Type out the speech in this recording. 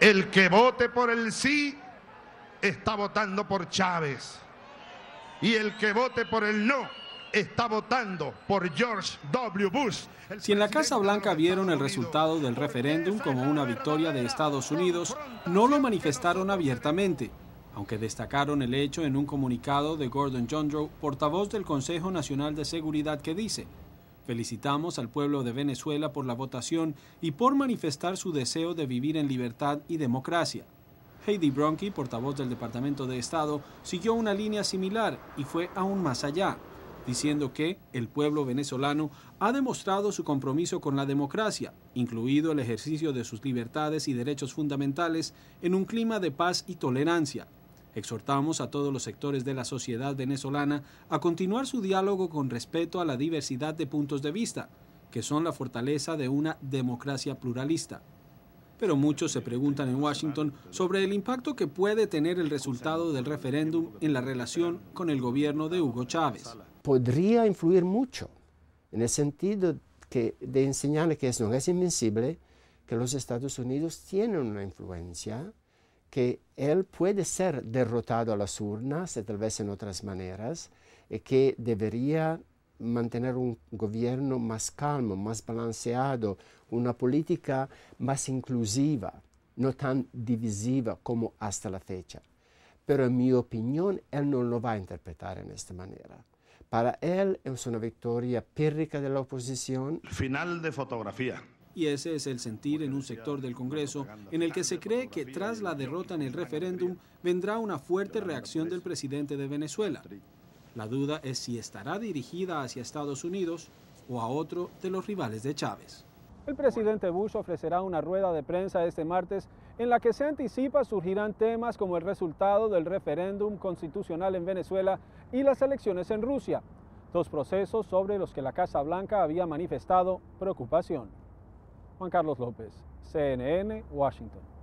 El que vote por el sí está votando por Chávez. Y el que vote por el no está votando por George W. Bush. Si en la Casa Blanca vieron el resultado del referéndum como una victoria de Estados Unidos, no lo manifestaron abiertamente, aunque destacaron el hecho en un comunicado de Gordon Rowe, portavoz del Consejo Nacional de Seguridad, que dice, Felicitamos al pueblo de Venezuela por la votación y por manifestar su deseo de vivir en libertad y democracia. Heidi Bronchi, portavoz del Departamento de Estado, siguió una línea similar y fue aún más allá, diciendo que el pueblo venezolano ha demostrado su compromiso con la democracia, incluido el ejercicio de sus libertades y derechos fundamentales, en un clima de paz y tolerancia, Exhortamos a todos los sectores de la sociedad venezolana a continuar su diálogo con respeto a la diversidad de puntos de vista, que son la fortaleza de una democracia pluralista. Pero muchos se preguntan en Washington sobre el impacto que puede tener el resultado del referéndum en la relación con el gobierno de Hugo Chávez. Podría influir mucho, en el sentido de enseñarle que no es invencible, que los Estados Unidos tienen una influencia que él puede ser derrotado a las urnas eh, tal vez en otras maneras, y eh, que debería mantener un gobierno más calmo, más balanceado, una política más inclusiva, no tan divisiva como hasta la fecha. Pero en mi opinión, él no lo va a interpretar en esta manera. Para él es una victoria pírrica de la oposición. Final de fotografía. Y ese es el sentir en un sector del Congreso en el que se cree que tras la derrota en el referéndum vendrá una fuerte reacción del presidente de Venezuela. La duda es si estará dirigida hacia Estados Unidos o a otro de los rivales de Chávez. El presidente Bush ofrecerá una rueda de prensa este martes en la que se anticipa surgirán temas como el resultado del referéndum constitucional en Venezuela y las elecciones en Rusia, dos procesos sobre los que la Casa Blanca había manifestado preocupación. Juan Carlos López, CNN, Washington.